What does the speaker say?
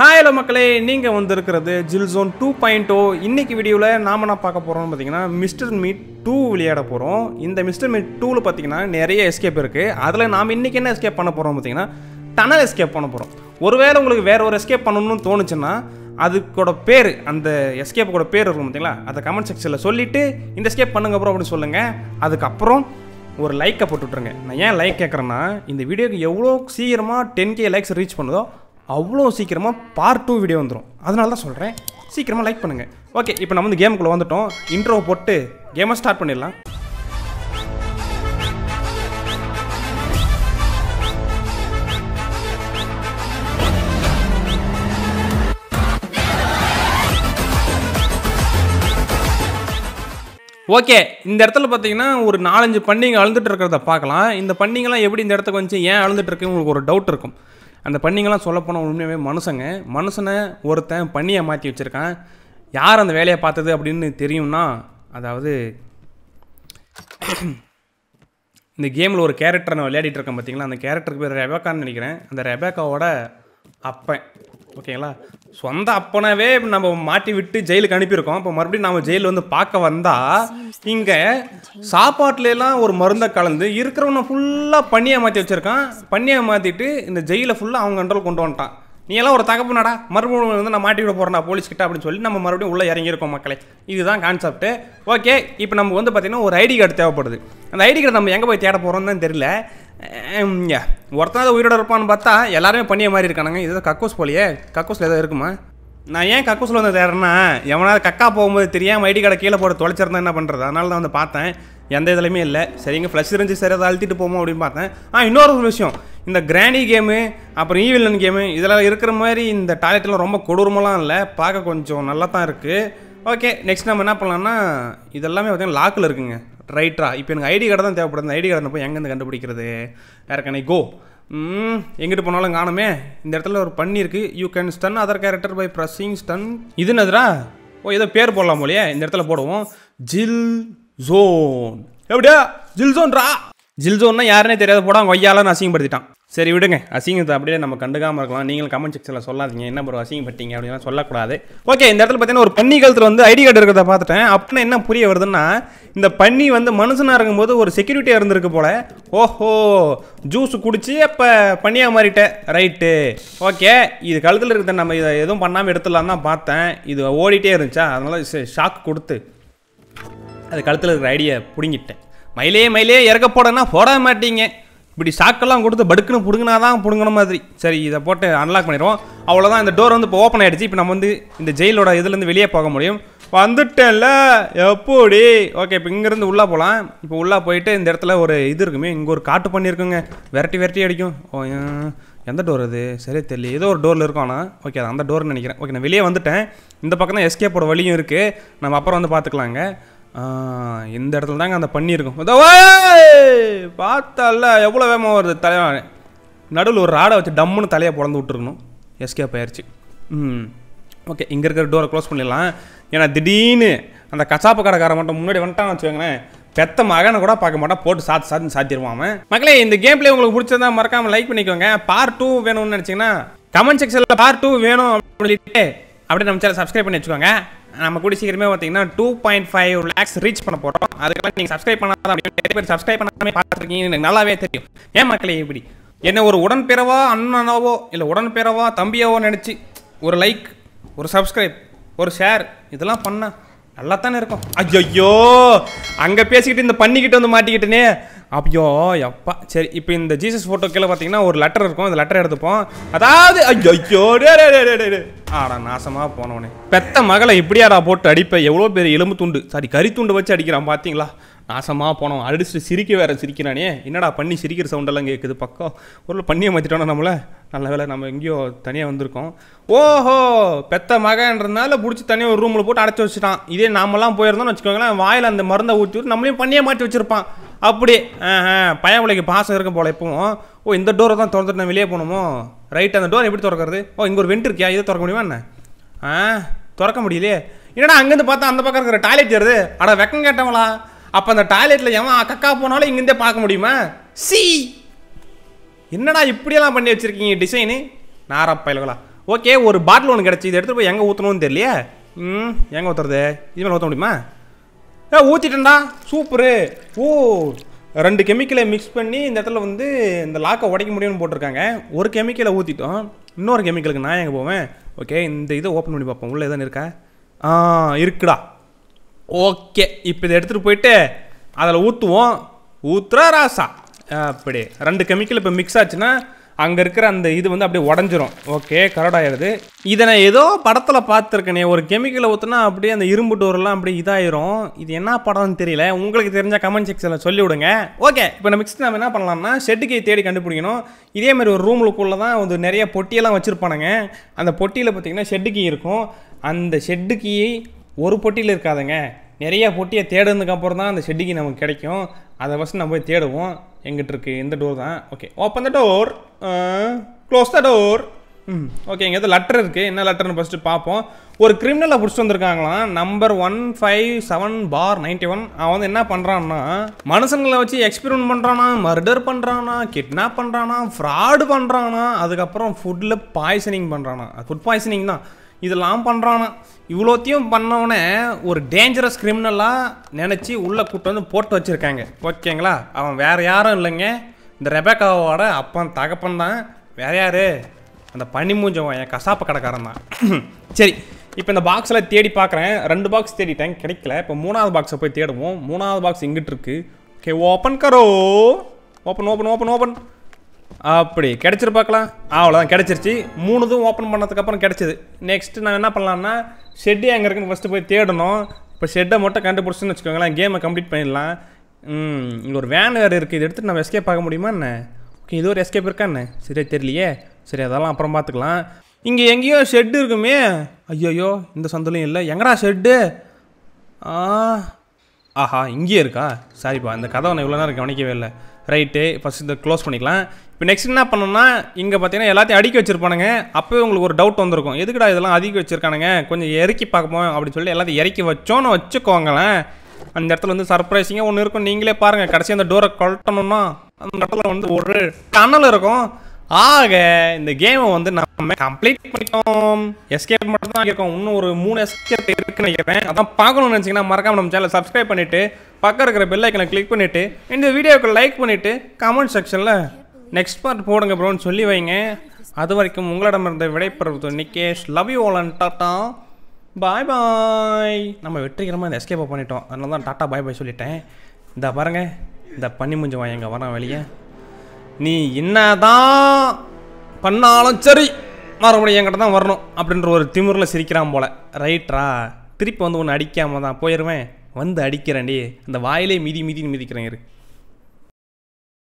hi மக்களே நீங்கள் வந்திருக்கிறது ஜில் ஜோன் டூ பாயிண்ட் ஓ இன்றைக்கி வீடியோவில் நாம் நான் பார்க்க போகிறோம்னு பார்த்தீங்கன்னா மிஸ்டர் மீட் டூ விளையாட போகிறோம் இந்த மிஸ்டர் மீட் டூவில் பார்த்தீங்கன்னா நிறைய எஸ்கேப் இருக்குது அதில் நாம் இன்றைக்கி என்ன எஸ்கேப் பண்ண போகிறோம் பார்த்தீங்கன்னா டனல் எஸ்கேப் பண்ண போகிறோம் ஒருவேளை உங்களுக்கு வேறு ஒரு எஸ்கேப் பண்ணணும்னு தோணுச்சுன்னா அதுக்கூட பேர் அந்த எஸ்கேப் கூட பேர் இருக்கும் பார்த்தீங்களா அதை கமெண்ட் செக்ஷனில் சொல்லிவிட்டு இந்த எஸ்கேப் பண்ணுங்க அப்புறம் அப்படின்னு சொல்லுங்கள் அதுக்கப்புறம் ஒரு லைக்கை விட்ருங்க நான் ஏன் லைக் கேட்குறேன்னா இந்த வீடியோக்கு எவ்வளோ சீக்கிரமாக டென் கே லைக்ஸ் ரீச் பண்ணுதோ அவ்வளோ சீக்கிரமாக பார்ட் டூ வீடியோ வந்துடும் அதனால தான் சொல்கிறேன் சீக்கிரமாக லைக் பண்ணுங்கள் ஓகே இப்போ நம்ம வந்து கேமுக்குள்ளே வந்துட்டோம் இன்ட்ரோ போட்டு கேமை ஸ்டார்ட் பண்ணிடலாம் ஓகே இந்த இடத்துல பார்த்தீங்கன்னா ஒரு நாலஞ்சு பண்டிகை அழுந்துட்டு இருக்கிறத பார்க்கலாம் இந்த பண்ணிங்கெல்லாம் எப்படி இந்த இடத்துக்கு வந்துச்சு ஏன் அழுந்துட்டு இருக்குன்னு உங்களுக்கு ஒரு டவுட் இருக்கும் அந்த பண்ணிங்கெல்லாம் சொல்லப்போனால் உண்மையாகவே மனுஷங்க மனுஷனை ஒருத்தன் பண்ணியை மாற்றி வச்சுருக்கான் யார் அந்த வேலையை பார்த்தது அப்படின்னு தெரியும்னா அதாவது இந்த கேமில் ஒரு கேரக்டர் நான் விளையாடிட்டு இருக்கேன் பார்த்தீங்களா அந்த கேரக்டருக்கு பேர் ரெபேக்கான்னு நினைக்கிறேன் அந்த ரெபேக்காவோட அப்பன் ஓகேங்களா சொந்த அப்பனவே நம்ம மாட்டி விட்டு ஜெயிலுக்கு அனுப்பியிருக்கோம் இப்போ மறுபடியும் நம்ம ஜெயில் வந்து பார்க்க வந்தால் இங்கே சாப்பாட்டுலாம் ஒரு மருந்தை கலந்து இருக்கிறவனை ஃபுல்லாக பண்ணியை மாற்றி வச்சுருக்கான் பண்ணியை மாற்றிட்டு இந்த ஜெயிலை ஃபுல்லாக அவங்க கண்ட்ரோல் கொண்டு வந்துட்டான் நீ எல்லாம் ஒரு தகப்புனாடா மறுபடியும் வந்து நான் மாட்டி விட போகிறேன் போலீஸ்கிட்ட அப்படின்னு சொல்லி நம்ம மறுபடியும் உள்ளே இறங்கியிருக்கோம் மக்களே இதுதான் கான்செப்ட் ஓகே இப்போ நம்ம வந்து பார்த்திங்கன்னா ஒரு ஐடி கார்டு தேவைப்படுது அந்த ஐடி கார்டு நம்ம எங்கே போய் தேட போகிறோம்னு தெரியல ஒருத்தன் அதை உயிரோட இருப்பான்னு பார்த்தா எல்லாருமே பண்ணிய மாதிரி இருக்கானுங்க இதுதான் கக்கோஸ் போலியே கக்கோஸில் எதாவது இருக்குமா நான் ஏன் கக்கோஸில் வந்து தேடுறேன்னா எவனாவது கக்கா போகும்போது தெரியாமல் ஐடி கார்டை கீழே போட தொலைச்சிருந்தா என்ன பண்ணுறது அதனால தான் வந்து பார்த்தேன் எந்த இதுலையுமே இல்லை சரிங்க ஃப்ளஷ் இருந்துச்சு சரி அதை அழுத்திட்டு போமோ அப்படின்னு பார்த்தேன் ஆ இன்னொரு ஒரு விஷயம் இந்த கிராண்டி கேமு அப்புறம் ஈவில்லன் கேமு இதெல்லாம் இருக்கிற மாதிரி இந்த டாய்லெட்லாம் ரொம்ப கொடூரமெல்லாம் இல்லை பார்க்க கொஞ்சம் நல்லா தான் இருக்குது ஓகே நெக்ஸ்ட் நம்ம என்ன பண்ணலாம்னா இதெல்லாமே பார்த்திங்கன்னா லாக்கில் இருக்குங்க ரைட்ரா இப்போ எனக்கு ஐடி கார்டு தான் தேவைப்படுது ஐடி கார்டு போய் எங்கேருந்து கண்டுபிடிக்கிறது யாருக்கானே கோ எங்கிட்டு போனாலும் காணுமே இந்த இடத்துல ஒரு பண்ணி இருக்கு you can stun other character by pressing stun இது நதுரா ஓ ஏதோ பேர் போடலாம் போலியே இந்த இடத்துல போடுவோம் ஜில் ஜோன் எப்படியா ஜில் ஜோன்ரா ஜில்ஜோன்னா யாருனே தெரியாத போட கொய்யாலும் அசிங்கப்படுத்திட்டான் சரி விடுங்க அசிங்கத்தை அப்படியே நம்ம கண்டுக்காமல் இருக்கலாம் நீங்களும் கமெண்ட் செக்ஷனில் சொல்லாதீங்க என்ன ப்ரோ அசிங்கப்பட்டீங்க அப்படின்லாம் சொல்லக்கூடாது ஓகே இந்த இடத்துல பார்த்தீங்கன்னா ஒரு பன்னி காலத்தில் வந்து ஐடி கார்டு இருக்கிறத பார்த்துட்டேன் அப்படின்னா என்ன புரிய வருதுன்னா இந்த பன்னி வந்து மனுஷனாக இருக்கும்போது ஒரு செக்யூரிட்டியாக இருந்திருக்கு போல ஓஹோ ஜூஸ் குடிச்சு அப்போ பன்னியாக மாறிட்டேன் ரைட்டு ஓகே இது கழுத்தில் இருக்கிறத நம்ம இதை எதுவும் பண்ணாமல் எடுத்துடலாம் தான் பார்த்தேன் இது ஓடிட்டே இருந்துச்சா அதனால் ஷாக் கொடுத்து அது கழுத்தில் இருக்கிற ஐடியை பிடுங்கிட்டேன் மயிலே மயிலே இறக்க போடனா போட மாட்டீங்க இப்படி சாக்கெல்லாம் கொடுத்து படுக்குன்னு பிடுங்கினா தான் பிடுங்கின மாதிரி சரி இதை போட்டு அன்லாக் பண்ணிடுவோம் அவ்வளோதான் இந்த டோர் வந்து இப்போ ஓப்பன் ஆகிடுச்சு இப்போ நம்ம வந்து இந்த ஜெயிலோட இதுலேருந்து வெளியே போக முடியும் வந்துட்டேன்ல எப்படி ஓகே இப்போ இங்கேருந்து உள்ளே போகலாம் இப்போ உள்ளே போயிட்டு இந்த இடத்துல ஒரு இது இருக்குமே இங்கே ஒரு காட்டு பண்ணியிருக்குங்க வெரைட்டி வெரைட்டி அடிக்கும் எந்த டோர் அது சரி தெரியல ஏதோ ஒரு டோரில் இருக்கும் ஆனால் ஓகே அந்த டோர்னு நினைக்கிறேன் ஓகே நான் வெளியே வந்துட்டேன் இந்த பக்கம் தான் எஸ்கேப்போட வழியும் இருக்குது நம்ம அப்புறம் வந்து பார்த்துக்கலாங்க இந்த இடத்துல தாங்க அந்த பண்ணியிருக்கோம் இருக்கும் பார்த்தால எவ்வளோ வேகமாக வருது தலைவன் நடுவில் ஒரு ராடை வச்சு டம்முன்னு தலையை பிறந்து விட்டுருக்கணும் எஸ்கேப் ஆயிடுச்சு ம் ஓகே இங்கே இருக்கிற டோரை க்ளோஸ் பண்ணிடலாம் ஏன்னா திடீர்னு அந்த கசாப்பு கடைக்காரன் மட்டும் முன்னாடி வந்துட்டான்னு வச்சுக்கோங்களேன் பெத்த மகனை கூட பார்க்க மாட்டான் போட்டு சாத்து சாத்து சாத்திடுவான் மக்களே இந்த கேம் பிளே உங்களுக்கு பிடிச்சதா மறக்காமல் லைக் பண்ணிக்கோங்க பார்ட் டூ வேணும்னு நினச்சிங்கன்னா கமெண்ட் செக்ஷனில் பார்ட் டூ வேணும் அப்படின்னு சொல்லிட்டு அப்படியே நம்ம சேனல் சப்ஸ்கிரைப் பண்ணி வச்சுக்கோங்க நம்ம கூட சீக்கிரமே பார்த்தீங்கன்னா two point five lakhs reach பண்ண போகிறோம் அதுக்கெல்லாம் நீங்கள் சப்ஸ்கிரைப் பண்ணாத நிறைய பேர் சப்ஸ்கிரைப் பண்ணாமே பார்த்துருக்கீங்கன்னு எனக்கு நல்லாவே தெரியும் ஏன் மக்களே இப்படி என்ன ஒரு உடன்பிறவா அண்ணனாவோ இல்லை உடன்பிறவா தம்பியாவோ நினச்சி ஒரு லைக் ஒரு சப்ஸ்கிரைப் ஒரு ஷேர் இதெல்லாம் பண்ண நல்லா தானே இருக்கும் ஐயோ அங்கே பேசிக்கிட்டு இந்த பண்ணிக்கிட்டு வந்து மாட்டிக்கிட்டேனே அப்பயோ எப்பா சரி இப்போ இந்த ஜீசஸ் ஃபோட்டோ கீழே பார்த்தீங்கன்னா ஒரு லெட்டர் இருக்கும் அந்த லெட்டர் எடுத்துப்போம் அதாவது ஐயோ ஆடா நாசமாக போனவனே பெத்த மகளை இப்படியாடா போட்டு அடிப்பேன் எவ்வளோ பெரிய எலும்பு துண்டு சாரி கறி துண்டு வச்சு அடிக்கிறான் பார்த்தீங்களா நாசமாக போனோம் அடிச்சுட்டு சிரிக்க வேற சிரிக்கிறானே என்னடா பண்ணி சிரிக்கிற சவுண்டெல்லாம் கேட்குது பக்கம் ஒரு பண்ணியை மாற்றிட்டோன்னா நம்மளை நல்ல வேலை நம்ம எங்கேயோ தனியாக வந்திருக்கோம் ஓஹோ பெத்த மகன்றதுனால பிடிச்சி தனியாக ஒரு ரூமில் போட்டு அடைச்சி வச்சுட்டான் இதே நாமெல்லாம் போயிருந்தோம்னு வச்சுக்கோங்களேன் வாயில் அந்த மருந்தை ஊற்றி நம்மளையும் பண்ணியே மாட்டி வச்சுருப்பான் அப்படி பையன் பிள்ளைக்கு பாசம் இருக்கும் போல இப்போ ஓ இந்த டோரை தான் திறந்துட்டு நான் வெளியே போகணுமோ ரைட் அந்த டோர் எப்படி திறக்கிறது ஓ இங்கே ஒரு வெண்ட் இருக்கியா இதை திறக்க முடியுமா என்ன ஆ திறக்க முடியலையே என்னடா அங்கேருந்து பார்த்தா அந்த பக்கம் இருக்கிற டாய்லெட் தருது ஆனால் வெக்கம் கேட்டவங்களா அப்போ அந்த டாய்லெட்டில் எவன் கக்கா போனாலும் இங்கேருந்தே பார்க்க முடியுமா சி என்னடா இப்படியெல்லாம் பண்ணி வச்சுருக்கீங்க டிசைனு நாரா பயல்களா ஓகே ஒரு பாட்டில் ஒன்று கிடச்சி இதை எடுத்துகிட்டு போய் எங்கே ஊற்றணும்னு தெரியலையே ம் எங்கே ஊற்றுறது இதுமாதிரி ஊற்ற முடியுமா ஏ ஊற்றிட்டேன்டா சூப்பரு ஓ ரெண்டு கெமிக்கலை மிக்ஸ் பண்ணி இந்த இடத்துல வந்து இந்த லாக்கை உடைக்க முடியும்னு போட்டிருக்காங்க ஒரு கெமிக்கலை ஊற்றிட்டோம் இன்னொரு கெமிக்கலுக்கு நான் எங்கே போவேன் ஓகே இந்த இதை ஓப்பன் பண்ணி பார்ப்போம் உள்ளே எதாவது இருக்கா ஆ இருக்குடா ஓகே இப்போ இதை எடுத்துகிட்டு போயிட்டு அதில் ஊற்றுவோம் ஊத்துறா ராசா அப்படி ரெண்டு கெமிக்கல் இப்போ மிக்ஸ் ஆச்சுன்னா அங்கே இருக்கிற அந்த இது வந்து அப்படியே உடஞ்சிரும் ஓகே கரடாயிடுது இதை நான் ஏதோ படத்தில் பார்த்துருக்கேனே ஒரு கெமிக்கலை ஊற்றுனா அப்படியே அந்த இரும்பு டோர்லாம் அப்படியே இதாயிரும் இது என்ன படம்னு தெரியல உங்களுக்கு தெரிஞ்ச கமெண்ட் செக்ஷனில் சொல்லி விடுங்க ஓகே இப்போ நம்ம மிக்ஸ்ட் நம்ம என்ன பண்ணலாம்னா ஷெட்டுக்கை தேடி கண்டுபிடிக்கணும் இதே மாதிரி ஒரு ரூமுக்குள்ளே தான் வந்து நிறைய பொட்டியெல்லாம் வச்சுருப்பானுங்க அந்த பொட்டியில் பார்த்திங்கன்னா ஷெட்டுக்கி இருக்கும் அந்த ஷெட்டுக்கியை ஒரு பொட்டியில் இருக்காதுங்க நிறைய பொட்டியை தேடுனதுக்கு அப்புறம் தான் அந்த செட்டிக்கு நமக்கு கிடைக்கும் அதை ஃபஸ்ட் நம்ம போய் தேடுவோம் எங்கிட்ட இருக்கு இந்த டோர் தான் okay open the door close the door hmm okay இங்கே லெட்டர் இருக்குது என்ன லெட்டர்னு ஃபஸ்ட்டு பார்ப்போம் ஒரு கிரிமினலை பிடிச்சிட்டு வந்திருக்காங்களாம் number one five seven four ninety one அவன் வந்து என்ன பண்ணுறான்னா மனுஷங்களை வச்சு எக்ஸ்பிரிமெண்ட் பண்ணுறானா மர்டர் பண்ணுறானா கிட்னாப் பண்ணுறானா ஃப்ராடு பண்ணுறானா அதுக்கப்புறம் ஃபுட்டில் பாய்சனிங் பண்ணுறானா ஃபுட் பாய்சனிங் தான் இதெல்லாம் பண்ணுறானா இவ்வளோத்தையும் பண்ணவொடனே ஒரு டேஞ்சரஸ் கிரிமினலாக நினச்சி உள்ளே கூட்டு வந்து போட்டு வச்சுருக்காங்க ஓகேங்களா அவன் வேறு யாரும் இல்லைங்க இந்த ரெபேக்காவோட அப்பன் தகப்பன் தான் வேறு யார் அந்த பனி மூஞ்சவன் என் கசாப்பு கடைக்காரன் தான் சரி இப்போ இந்த பாக்ஸில் தேடி பார்க்குறேன் ரெண்டு பாக்ஸ் தேடிட்டேன் கிடைக்கல இப்போ மூணாவது பாக்ஸை போய் தேடுவோம் மூணாவது பாக்ஸ் இங்கிட்டு இருக்குது ஓகே ஓப்பன் கரோ ஓப்பன் ஓப்பன் ஓப்பன் ஓப்பன் அப்படி கிடச்சிரு பார்க்கலாம் அவ்வளோதான் கிடச்சிருச்சு மூணுதும் ஓப்பன் பண்ணதுக்கப்புறம் கிடச்சிது நெக்ஸ்ட்டு நான் என்ன பண்ணலாம்னா ஷெட்டு எங்கே இருக்குன்னு ஃபஸ்ட்டு போய் தேடணும் இப்போ ஷெட்டை மட்டும் கண்டுபிடிச்சுன்னு வச்சுக்கோங்களேன் கேமை கம்ப்ளீட் பண்ணிடலாம் ம் இங்கே ஒரு வேன் வேறு இருக்குது இது எடுத்துட்டு நம்ம எஸ்கேப் ஆக முடியுமா என்ன ஓகே இது ஒரு எஸ்கேப் இருக்கா என்ன தெரியலையே சரி அதெல்லாம் அப்புறம் பார்த்துக்கலாம் இங்கே எங்கேயோ ஷெட்டு இருக்குமே ஐயோயோ இந்த சந்தலையும் இல்லை எங்கடா ஷெட்டு ஆ ஆஹா இங்கேயே இருக்கா சாரிப்பா இந்த கதை நான் இவ்வளோ நேரம் கவனிக்கவே இல்லை ரைட்டு ஃபஸ்ட் இதை க்ளோஸ் பண்ணிக்கலாம் இப்போ நெக்ஸ்ட் என்ன பண்ணணும்னா இங்கே பார்த்தீங்கன்னா எல்லாத்தையும் அடுக்கி வச்சுருப்பானுங்க அப்போவே உங்களுக்கு ஒரு டவுட் வந்திருக்கும் எதுக்குடா இதெல்லாம் அடுக்கி வச்சுருக்கானுங்க கொஞ்சம் இறக்கி பார்ப்போம் அப்படின்னு சொல்லி எல்லாத்தையும் இறக்கி வச்சோன்னு வச்சுக்கோங்களேன் அந்த இடத்துல வந்து சர்ப்ரைஸிங்காக ஒன்று இருக்கும் நீங்களே பாருங்கள் கடைசி அந்த டோரை கழட்டணும்னா அந்த இடத்துல வந்து ஒரு டனல் இருக்கும் ஆக இந்த கேமை வந்து நம்ம கம்ப்ளீட் பண்ணிட்டோம் எஸ்கேப் மட்டும் தான் இருக்கோம் இன்னும் ஒரு மூணு எஸ்கேப் இருக்குன்னு நினைக்கிறேன் அதான் பார்க்கணும்னு நினச்சிங்கன்னா மறக்காம நம்ம சேனல் சப்ஸ்கிரைப் பண்ணிவிட்டு பக்கம் இருக்கிற பெல் ஐக்கனை கிளிக் பண்ணிவிட்டு இந்த வீடியோக்கு லைக் பண்ணிவிட்டு கமெண்ட் செக்ஷனில் நெக்ஸ்ட் பார்ட் போடுங்க ப்ரோன்னு சொல்லி வைங்க அது வரைக்கும் உங்களிடமிருந்த விடைபெறுவது நிக்கேஷ் லவ் யூ ஓலன் டாட்டா பாய் பாய் நம்ம வெற்றிகரமாக இந்த எஸ்கேப்பை பண்ணிட்டோம் அதனால தான் டாட்டா பாய் பாய் சொல்லிட்டேன் இந்த பாருங்கள் இந்த பண்ணி முடிஞ்சு எங்கள் வரான் வெளியே நீ என்னதான் பண்ணாலும் சரி மறுபடியும் என்கிட்ட தான் வரணும் அப்படின்ற ஒரு திமுறில் சிரிக்கிறான் போல் ரைட்ரா திருப்பி வந்து ஒன்று அடிக்காமல் தான் போயிடுவேன் வந்து அடிக்கிறேன்டி அந்த வாயிலே மிதி மிதின்னு மிதிக்கிறேன் இரு